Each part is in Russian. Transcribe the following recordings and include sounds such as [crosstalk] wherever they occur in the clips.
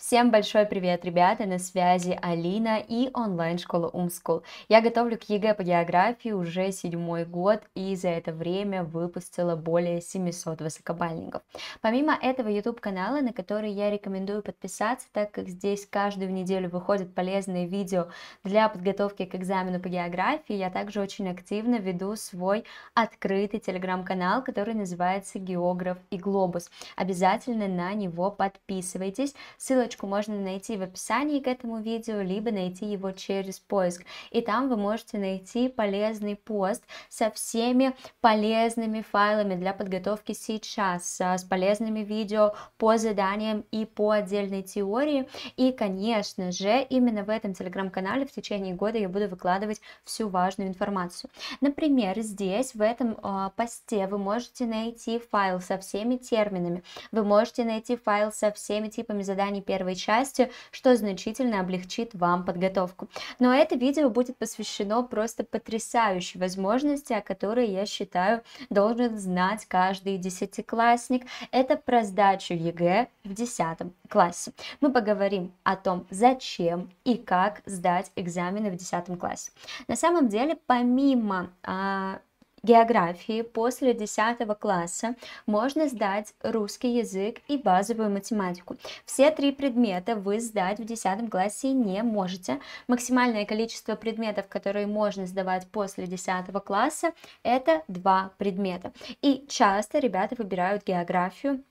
Всем большой привет, ребята, на связи Алина и онлайн-школа Умскул. Я готовлю к ЕГЭ по географии уже седьмой год и за это время выпустила более 700 высокобальников. Помимо этого YouTube-канала, на который я рекомендую подписаться, так как здесь каждую неделю выходят полезные видео для подготовки к экзамену по географии, я также очень активно веду свой открытый телеграм-канал, который называется «Географ и Глобус». Обязательно на него подписывайтесь. Ссылочка ссылочку можно найти в описании к этому видео, либо найти его через поиск. И там вы можете найти полезный пост со всеми полезными файлами для подготовки сейчас, с полезными видео по заданиям и по отдельной теории. И, конечно же, именно в этом телеграм-канале в течение года я буду выкладывать всю важную информацию. Например, здесь, в этом э, посте, вы можете найти файл со всеми терминами, вы можете найти файл со всеми типами заданий первого первой части, что значительно облегчит вам подготовку. Но это видео будет посвящено просто потрясающей возможности, о которой, я считаю, должен знать каждый десятиклассник. Это про сдачу ЕГЭ в десятом классе. Мы поговорим о том, зачем и как сдать экзамены в десятом классе. На самом деле, помимо а, географии после 10 класса можно сдать русский язык и базовую математику. Все три предмета вы сдать в 10 классе не можете. Максимальное количество предметов, которые можно сдавать после 10 класса, это два предмета. И часто ребята выбирают географию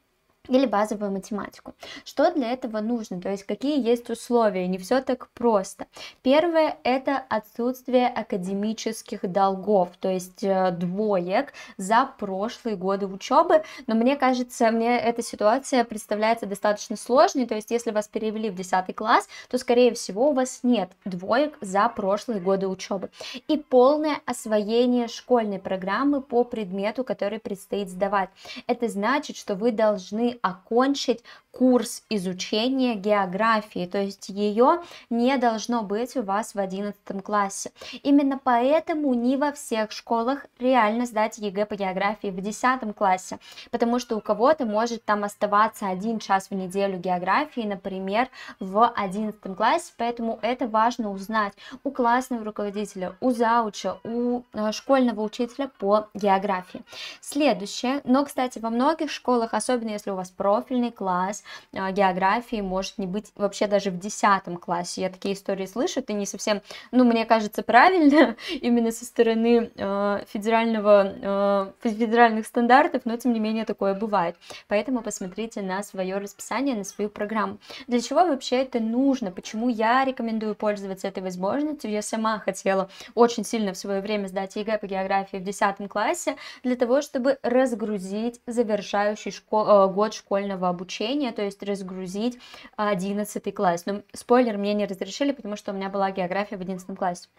или базовую математику. Что для этого нужно, то есть какие есть условия, не все так просто. Первое – это отсутствие академических долгов, то есть э, двоек за прошлые годы учебы, но мне кажется, мне эта ситуация представляется достаточно сложной, то есть если вас перевели в 10 класс, то, скорее всего, у вас нет двоек за прошлые годы учебы. И полное освоение школьной программы по предмету, который предстоит сдавать. Это значит, что вы должны окончить курс изучения географии, то есть ее не должно быть у вас в 11 классе. Именно поэтому не во всех школах реально сдать ЕГЭ по географии в 10 классе, потому что у кого-то может там оставаться один час в неделю географии, например, в 11 классе, поэтому это важно узнать у классного руководителя, у зауча, у э, школьного учителя по географии. Следующее, но, кстати, во многих школах, особенно если у вас профильный класс а, географии может не быть вообще даже в десятом классе. Я такие истории слышу, это не совсем, ну, мне кажется, правильно [laughs] именно со стороны а, федерального, а, федеральных стандартов, но тем не менее такое бывает. Поэтому посмотрите на свое расписание, на свою программу. Для чего вообще это нужно? Почему я рекомендую пользоваться этой возможностью? Я сама хотела очень сильно в свое время сдать ЕГЭ по географии в десятом классе для того, чтобы разгрузить завершающий школ... год год школьного обучения, то есть разгрузить 11 класс. Но спойлер мне не разрешили, потому что у меня была география в 11 классе.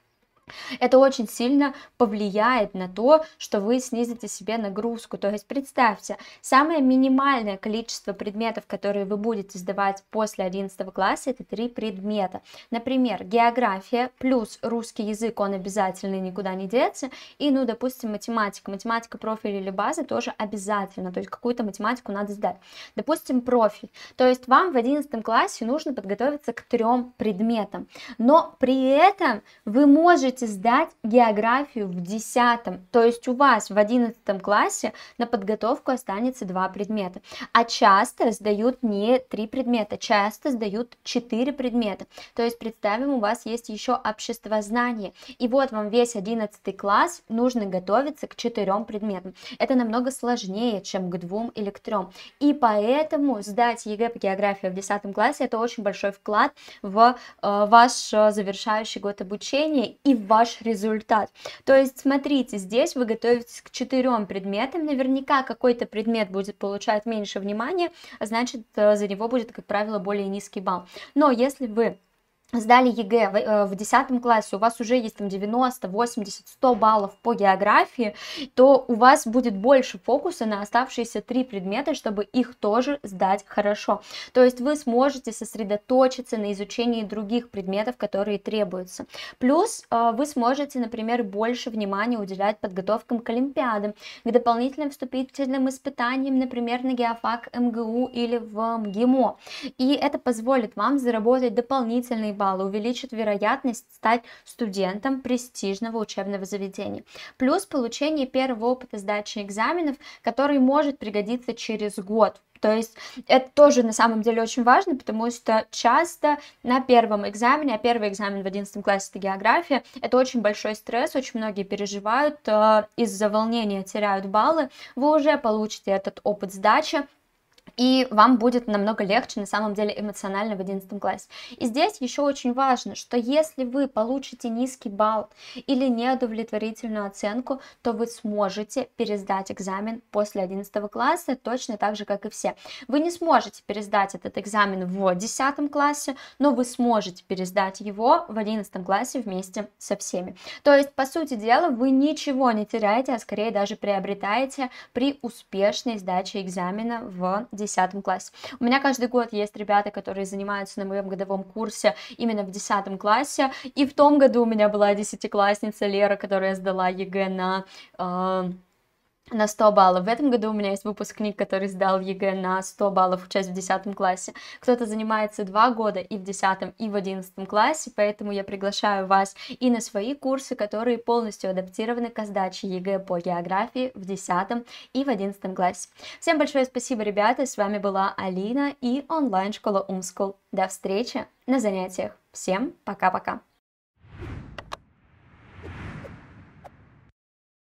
Это очень сильно повлияет на то, что вы снизите себе нагрузку. То есть представьте, самое минимальное количество предметов, которые вы будете сдавать после 11 класса, это три предмета. Например, география плюс русский язык, он обязательно никуда не деться. И, ну, допустим, математика. Математика профиль или базы тоже обязательно. То есть какую-то математику надо сдать. Допустим, профиль. То есть вам в 11 классе нужно подготовиться к трем предметам. Но при этом вы можете можете сдать географию в 10, то есть у вас в 11 классе на подготовку останется 2 предмета. А часто сдают не 3 предмета, часто сдают 4 предмета. То есть представим, у вас есть еще обществознание. И вот вам весь 11 класс нужно готовиться к 4 предметам. Это намного сложнее, чем к 2 или к 3. И поэтому сдать ЕГЭ по географии в 10 классе это очень большой вклад в э, ваш э, завершающий год обучения и в ваш результат. То есть, смотрите, здесь вы готовитесь к четырем предметам, наверняка какой-то предмет будет получать меньше внимания, а значит, э, за него будет, как правило, более низкий балл. Но если вы сдали ЕГЭ в 10 э, классе, у вас уже есть там 90, 80, 100 баллов по географии, то у вас будет больше фокуса на оставшиеся три предмета, чтобы их тоже сдать хорошо. То есть вы сможете сосредоточиться на изучении других предметов, которые требуются. Плюс э, вы сможете, например, больше внимания уделять подготовкам к Олимпиадам, к дополнительным вступительным испытаниям, например, на геофак МГУ или в МГИМО. И это позволит вам заработать дополнительные балла увеличит вероятность стать студентом престижного учебного заведения. Плюс получение первого опыта сдачи экзаменов, который может пригодиться через год. То есть это тоже на самом деле очень важно, потому что часто на первом экзамене, а первый экзамен в 11 классе это география, это очень большой стресс, очень многие переживают, э, из-за волнения теряют баллы, вы уже получите этот опыт сдачи, и вам будет намного легче на самом деле эмоционально в 11 классе. И здесь еще очень важно, что если вы получите низкий балл или неудовлетворительную оценку, то вы сможете пересдать экзамен после 11 класса точно так же, как и все. Вы не сможете пересдать этот экзамен в 10 классе, но вы сможете пересдать его в 11 классе вместе со всеми. То есть, по сути дела, вы ничего не теряете, а скорее даже приобретаете при успешной сдаче экзамена в 10 десятом классе. У меня каждый год есть ребята, которые занимаются на моем годовом курсе именно в десятом классе, и в том году у меня была десятиклассница Лера, которая сдала ЕГЭ на... Э, на 100 баллов. В этом году у меня есть выпускник, который сдал ЕГЭ на 100 баллов, часть в 10 классе. Кто-то занимается 2 года и в 10, и в 11 классе, поэтому я приглашаю вас и на свои курсы, которые полностью адаптированы к сдаче ЕГЭ по географии в 10 и в 11 классе. Всем большое спасибо, ребята, с вами была Алина и онлайн-школа Умскул. До встречи на занятиях. Всем пока-пока.